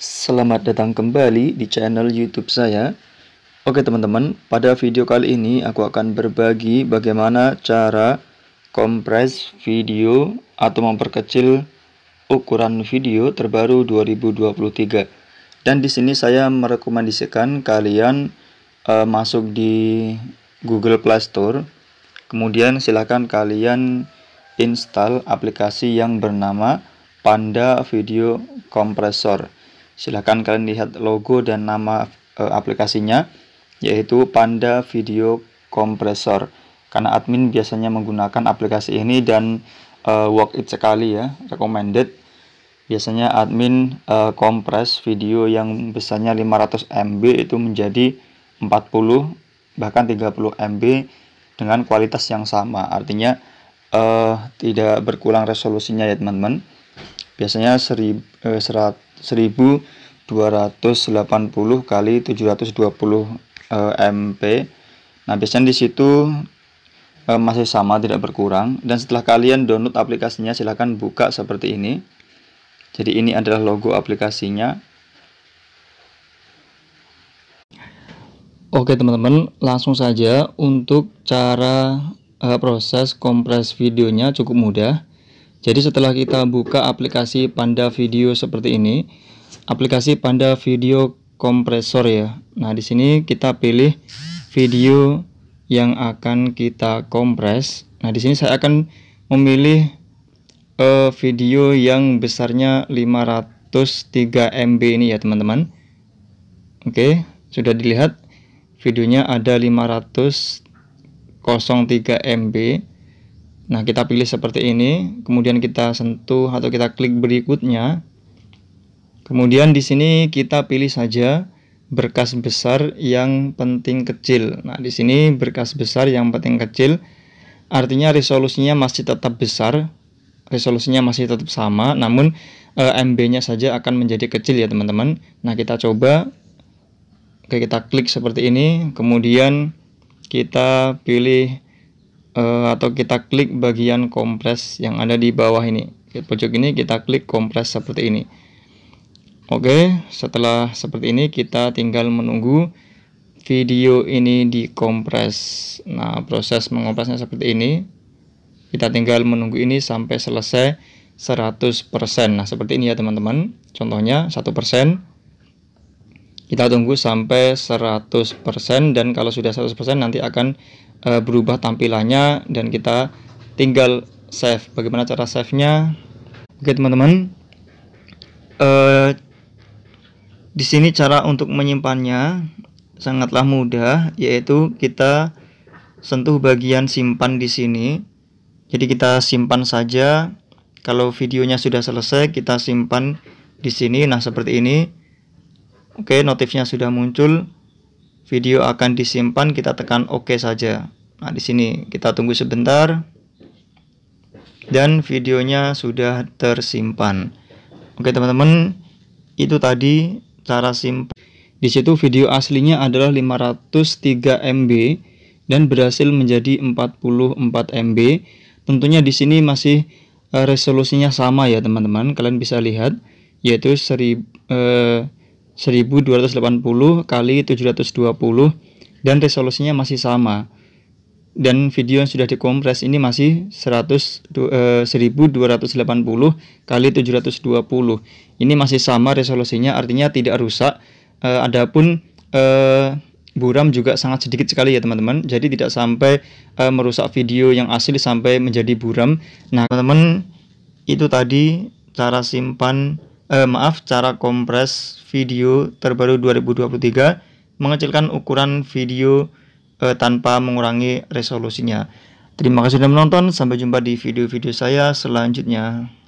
Selamat datang kembali di channel YouTube saya. Oke, teman-teman, pada video kali ini aku akan berbagi bagaimana cara kompres video atau memperkecil ukuran video terbaru 2023. Dan di sini saya merekomendasikan kalian uh, masuk di Google Play Store. Kemudian silahkan kalian install aplikasi yang bernama Panda Video Compressor silahkan kalian lihat logo dan nama e, aplikasinya yaitu Panda Video Compressor karena admin biasanya menggunakan aplikasi ini dan e, eh, work it sekali ya recommended biasanya admin e, kompres video yang besarnya 500 MB itu menjadi 40 bahkan 30 MB dengan kualitas yang sama artinya tidak berkurang resolusinya ya teman-teman biasanya seri, e, 1280 kali 720 eh, MP nah biasanya di situ eh, masih sama tidak berkurang dan setelah kalian download aplikasinya silahkan buka seperti ini jadi ini adalah logo aplikasinya Oke teman-teman, langsung saja untuk cara eh, proses kompres videonya cukup mudah. Jadi setelah kita buka aplikasi Panda Video seperti ini, aplikasi Panda Video Kompresor ya. Nah, di sini kita pilih video yang akan kita kompres. Nah, di sini saya akan memilih uh, video yang besarnya 503 MB ini ya, teman-teman. Oke, sudah dilihat videonya ada 503 MB. Nah, kita pilih seperti ini, kemudian kita sentuh atau kita klik berikutnya. Kemudian di sini kita pilih saja berkas besar yang penting kecil. Nah, di sini berkas besar yang penting kecil artinya resolusinya masih tetap besar, resolusinya masih tetap sama, namun e, eh, MB-nya saja akan menjadi kecil ya, teman-teman. Nah, kita coba Oke, kita klik seperti ini, kemudian kita pilih Eh, atau kita klik bagian kompres yang ada di bawah ini di pojok ini kita klik kompres seperti ini Oke setelah seperti ini kita tinggal menunggu video ini dikompres nah proses mengompresnya seperti ini kita tinggal menunggu ini sampai selesai 100% nah seperti ini ya teman-teman contohnya 1% kita tunggu sampai 100% dan kalau sudah 100% nanti akan e, berubah tampilannya dan kita tinggal save bagaimana cara save nya oke teman-teman e, di sini cara untuk menyimpannya sangatlah mudah yaitu kita sentuh bagian simpan di sini jadi kita simpan saja kalau videonya sudah selesai kita simpan di sini nah seperti ini Oke, notifnya sudah muncul. Video akan disimpan, kita tekan OK saja. Nah, di sini kita tunggu sebentar. Dan videonya sudah tersimpan. Oke, teman-teman, itu tadi cara simpan. Di situ video aslinya adalah 503 MB dan berhasil menjadi 44 MB. Tentunya di sini masih eh, resolusinya sama ya, teman-teman. Kalian bisa lihat yaitu 1000 eh, 1280 kali 720 dan resolusinya masih sama dan video yang sudah dikompres ini masih 100 eh, 1280 kali 720 ini masih sama resolusinya artinya tidak rusak eh, adapun eh, buram juga sangat sedikit sekali ya teman-teman jadi tidak sampai eh, merusak video yang asli sampai menjadi buram nah teman-teman itu tadi cara simpan eh, maaf cara kompres video terbaru 2023 mengecilkan ukuran video eh, tanpa mengurangi resolusinya. Terima kasih sudah menonton, sampai jumpa di video-video saya selanjutnya.